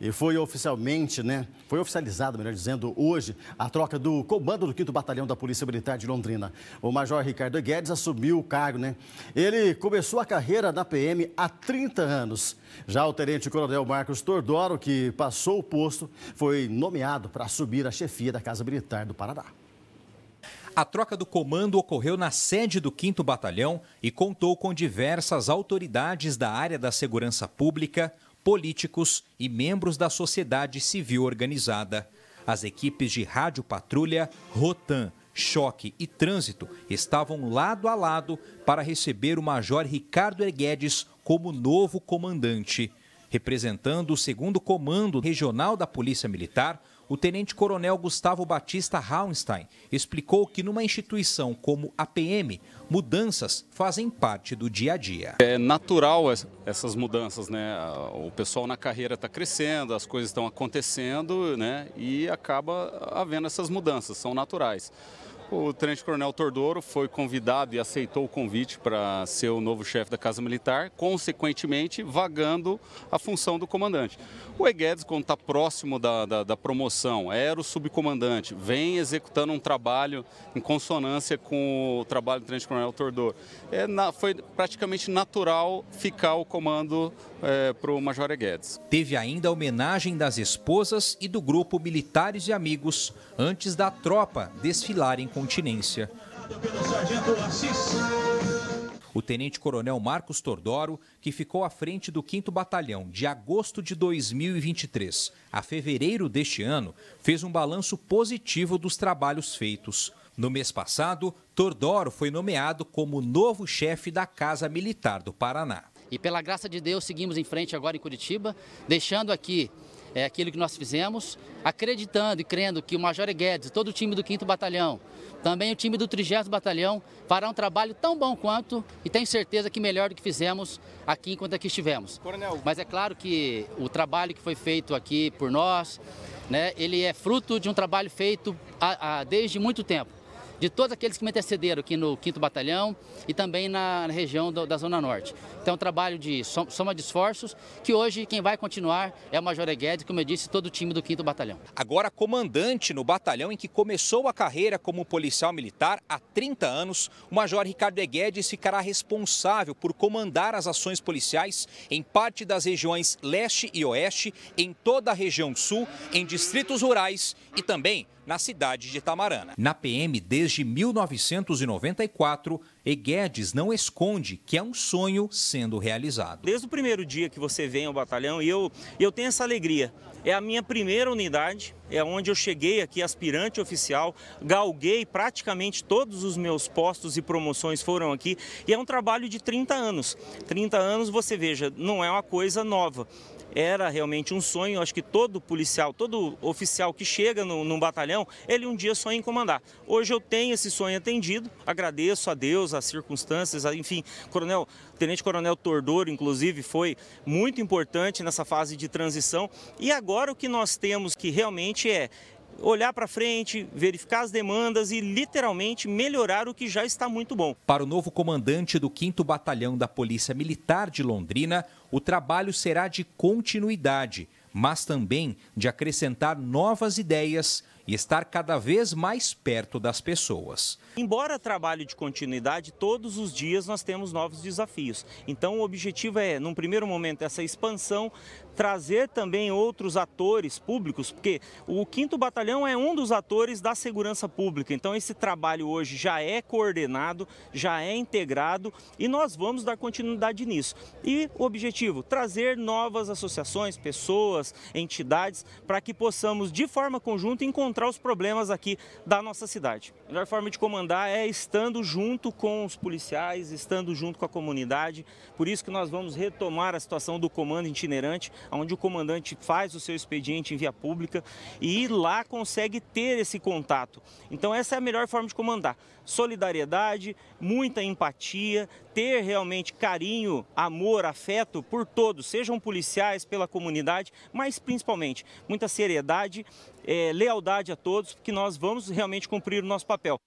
E foi oficialmente, né? Foi oficializado, melhor dizendo, hoje, a troca do comando do 5 Batalhão da Polícia Militar de Londrina. O Major Ricardo Guedes assumiu o cargo, né? Ele começou a carreira na PM há 30 anos. Já o Tenente Coronel Marcos Tordoro, que passou o posto, foi nomeado para assumir a chefia da Casa Militar do Paraná. A troca do comando ocorreu na sede do 5 Batalhão e contou com diversas autoridades da área da segurança pública, políticos e membros da sociedade civil organizada. As equipes de Rádio Patrulha, Rotan, Choque e Trânsito estavam lado a lado para receber o Major Ricardo Erguedes como novo comandante. Representando o segundo comando regional da Polícia Militar, o tenente-coronel Gustavo Batista Raunstein explicou que numa instituição como a PM, mudanças fazem parte do dia a dia. É natural essas mudanças, né? O pessoal na carreira está crescendo, as coisas estão acontecendo, né? E acaba havendo essas mudanças, são naturais. O Tenente Coronel Tordoro foi convidado e aceitou o convite para ser o novo chefe da Casa Militar, consequentemente vagando a função do comandante. O Eguedes, quando está próximo da, da, da, promoção, era o subcomandante, vem executando um trabalho em consonância com o trabalho do Tenente Coronel Tordoro. É, na, foi praticamente natural ficar o comando é, para o Major Eguedes. Teve ainda a homenagem das esposas e do grupo Militares e Amigos antes da tropa desfilarem com continência. O tenente-coronel Marcos Tordoro, que ficou à frente do 5 Batalhão de agosto de 2023 a fevereiro deste ano, fez um balanço positivo dos trabalhos feitos. No mês passado, Tordoro foi nomeado como novo chefe da Casa Militar do Paraná. E pela graça de Deus, seguimos em frente agora em Curitiba, deixando aqui é, aquilo que nós fizemos, acreditando e crendo que o Major Guedes, todo o time do 5 Batalhão, também o time do 30 Batalhão, fará um trabalho tão bom quanto e tenho certeza que melhor do que fizemos aqui enquanto aqui estivemos. Coronel. Mas é claro que o trabalho que foi feito aqui por nós, né, ele é fruto de um trabalho feito a, a, desde muito tempo de todos aqueles que me antecederam aqui no 5 Batalhão e também na região do, da Zona Norte. Então, é um trabalho de soma de esforços, que hoje quem vai continuar é o Major Eguedes, como eu disse, todo o time do 5 Batalhão. Agora, comandante no batalhão em que começou a carreira como policial militar há 30 anos, o Major Ricardo Eguedes ficará responsável por comandar as ações policiais em parte das regiões leste e oeste, em toda a região sul, em distritos rurais e também na cidade de Itamarana. Na PM, desde desde 1994 Eguedes não esconde que é um sonho sendo realizado. Desde o primeiro dia que você vem ao batalhão, eu, eu tenho essa alegria. É a minha primeira unidade, é onde eu cheguei aqui aspirante oficial, galguei praticamente todos os meus postos e promoções foram aqui, e é um trabalho de 30 anos. 30 anos, você veja, não é uma coisa nova era realmente um sonho. Acho que todo policial, todo oficial que chega no, num batalhão, ele um dia sonha em comandar. Hoje eu tenho esse sonho atendido, agradeço a Deus, as circunstâncias, a, enfim, coronel, tenente coronel Tordoro, inclusive, foi muito importante nessa fase de transição. E agora o que nós temos que realmente é olhar para frente, verificar as demandas e literalmente melhorar o que já está muito bom. Para o novo comandante do 5 Batalhão da Polícia Militar de Londrina, o trabalho será de continuidade, mas também de acrescentar novas ideias e estar cada vez mais perto das pessoas. Embora trabalho de continuidade, todos os dias nós temos novos desafios. Então o objetivo é, num primeiro momento, essa expansão, trazer também outros atores públicos, porque o 5 Batalhão é um dos atores da segurança pública. Então esse trabalho hoje já é coordenado, já é integrado e nós vamos dar continuidade nisso. E o objetivo, trazer novas associações, pessoas, entidades, para que possamos de forma conjunta encontrar encontrar os problemas aqui da nossa cidade. A melhor forma de comandar é estando junto com os policiais, estando junto com a comunidade. Por isso que nós vamos retomar a situação do comando itinerante, onde o comandante faz o seu expediente em via pública e lá consegue ter esse contato. Então essa é a melhor forma de comandar. Solidariedade, muita empatia, ter realmente carinho, amor, afeto por todos, sejam policiais, pela comunidade, mas principalmente muita seriedade, é, lealdade a todos, que nós vamos realmente cumprir o nosso papel.